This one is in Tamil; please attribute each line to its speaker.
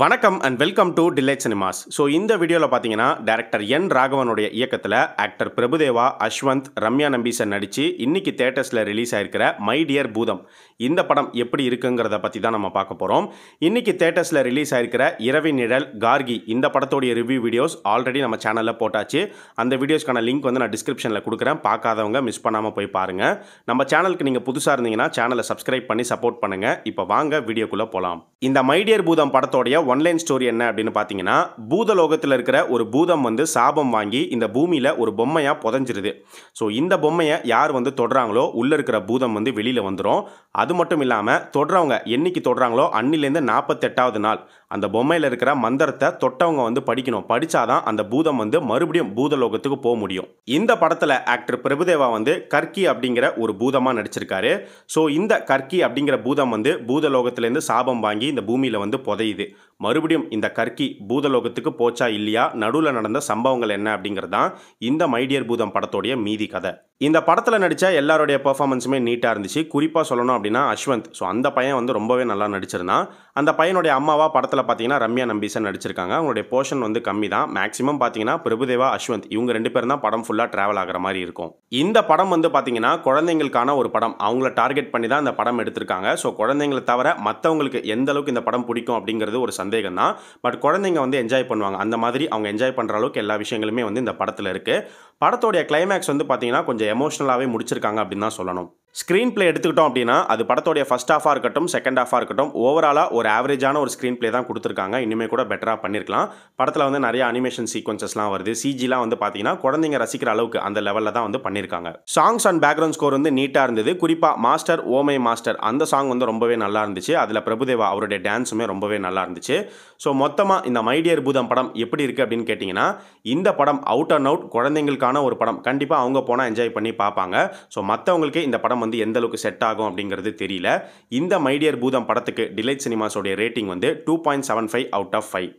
Speaker 1: வணக்கம் and welcome to Delight Cinemas so இந்த வீடியோவில் பார்த்தீங்கன்னா டேரக்டர் என் ராகவனுடைய இயக்கத்தில் ஆக்டர் பிரபுதேவா அஸ்வந்த் ரம்யா நம்பீசன் நடித்து இன்னைக்கு தேட்டர்ஸில் ரிலீஸ் ஆயிருக்கிற மை டியர் பூதம் இந்த படம் எப்படி இருக்குங்கிறத பற்றி தான் நம்ம பார்க்க போகிறோம் இன்றைக்கி தேட்டர்ஸில் ரிலீஸ் ஆயிருக்கிற இரவி நிழல் கார்கி இந்த படத்தோடைய ரிவ்யூ வீடியோஸ் ஆல்ரெடி நம்ம சேனலில் போட்டாச்சு அந்த வீடியோஸ்க்கான லிங்க் வந்து நான் டிஸ்கிரிப்ஷனில் கொடுக்குறேன் பார்க்காதவங்க மிஸ் பண்ணாமல் போய் பாருங்கள் நம்ம சேனலுக்கு நீங்கள் புதுசாக இருந்தீங்கன்னா சேனலை சப்ஸ்கிரைப் பண்ணி சப்போர்ட் பண்ணுங்கள் இப்போ வாங்க வீடியோக்குள்ளே போகலாம் இந்த மைடியர் பூதம் படத்தோடைய ஒன்லைன் ஸ்டோரி என்ன அப்படின்னு பார்த்தீங்கன்னா பூதலோகத்தில் இருக்கிற ஒரு பூதம் வந்து சாபம் வாங்கி இந்த பூமியில் ஒரு பொம்மையாக புதஞ்சிருது ஸோ இந்த பொம்மையை யார் வந்து தொடுறாங்களோ உள்ளே இருக்கிற பூதம் வந்து வெளியில் வந்துடும் அது மட்டும் இல்லாமல் தொடுறவங்க என்னைக்கு தொடுறாங்களோ அன்னிலேருந்து நாற்பத்தெட்டாவது நாள் அந்த பொம்மையில் இருக்கிற மந்திரத்தை தொட்டவங்க வந்து படிக்கணும் படித்தாதான் அந்த பூதம் வந்து மறுபடியும் பூதலோகத்துக்கு போக முடியும் இந்த படத்தில் ஆக்டர் பிரபுதேவா வந்து கர்கி அப்படிங்கிற ஒரு பூதமாக நடிச்சிருக்காரு ஸோ இந்த கர்கி அப்படிங்கிற பூதம் வந்து பூதலோகத்திலேருந்து சாபம் வாங்கி இந்த பூமியில் வந்து புதையுது மறுபடியும் இந்த கற்கி பூதலோகத்துக்கு போச்சா இல்லையா நடுவில் நடந்த சம்பவங்கள் என்ன அப்படிங்கிறது தான் இந்த மைடியர் பூதம் படத்தோடைய மீதி கதை இந்த படத்தில் நடித்த எல்லாருடைய பர்ஃபாமன்ஸுமே நீட்டாக இருந்துச்சு குறிப்பாக சொல்லணும் அப்படின்னா அஸ்வந்த் ஸோ அந்த பையன் வந்து ரொம்பவே நல்லா நடிச்சிருந்தான் அந்த பையனுடைய அம்மாவாக படத்தில் பார்த்தீங்கன்னா ரம்யா நம்பீசன் நடிச்சிருக்காங்க அவங்களுடைய போர்ஷன் வந்து கம்மி தான் மேக்ஸிமம் பார்த்தீங்கன்னா பிரபுதேவா அஸ்வந்த் இவங்க ரெண்டு பேரும் தான் படம் ஃபுல்லாக ட்ராவல் ஆகிற மாதிரி இருக்கும் இந்த படம் வந்து பார்த்தீங்கன்னா குழந்தைங்களுக்கான ஒரு படம் அவங்கள டார்கெட் பண்ணி தான் இந்த படம் எடுத்திருக்காங்க ஸோ குழந்தைங்களை தவிர மற்றவங்களுக்கு எந்த அளவுக்கு இந்த படம் பிடிக்கும் அப்படிங்கிறது ஒரு சந்தேகம் தான் பட் குழந்தைங்க வந்து என்ஜாய் பண்ணுவாங்க அந்த மாதிரி அவங்க என்ஜாய் பண்ணுற அளவுக்கு எல்லா விஷயங்களுமே வந்து இந்த படத்தில் இருக்குது படத்தோடைய கிளைமேக்ஸ் வந்து பார்த்தீங்கன்னா கொஞ்சம் எமோஷனலாகவே முடிச்சிருக்காங்க அப்படின்னு தான் சொல்லணும் ஸ்க்ரீன் பிளே எடுத்துக்கிட்டோம் அப்படின்னா அது படத்தோடைய ஃபஸ்ட் ஆஃபாக இருக்கட்டும் செகண்ட் ஆஃபாக இருக்கட்டும் ஓவராலாக ஒரு ஆவரேஜான ஒரு ஸ்க்ரீன் பிளே தான் கொடுத்துருக்காங்க இனிமேல் கூட பெட்டராக பண்ணியிருக்கலாம் படத்தில் வந்து நிறைய அனிமேஷன் சீக்வன்சஸ்லாம் வருது சிஜிலாம் வந்து பார்த்தீங்கன்னா குழந்தைங்க ரசிக்கிற அளவுக்கு அந்த லெவலில் தான் வந்து பண்ணியிருக்காங்க சாங்ஸ் அண்ட் பேக்ரவுண்ட் ஸ்கோர் வந்து நீட்டாக இருந்தது குறிப்பாக மாஸ்டர் ஓமை மாஸ்டர் அந்த சாங் வந்து ரொம்பவே நல்லா இருந்துச்சு அதில் பிரபுதேவா அவருடைய டான்ஸுமே ரொம்பவே நல்லா இருந்துச்சு ஸோ மொத்தமாக இந்த மைடியர் பூதம் படம் எப்படி இருக்குது அப்படின்னு கேட்டிங்கன்னா இந்த படம் அவுட் அண்ட் அவுட் குழந்தைங்களுக்கான ஒரு படம் கண்டிப்பாக அவங்க போனால் என்ஜாய் பண்ணி பார்ப்பாங்க ஸோ மற்றவங்களுக்கு இந்த படம் படம் வந்து எந்த அளவுக்கு செட் ஆகும் அப்படிங்கிறது தெரியல இந்த மைடியர் பூதம் படத்துக்கு டிலைட் சினிமாஸோடைய ரேட்டிங் வந்து two point seven five out of five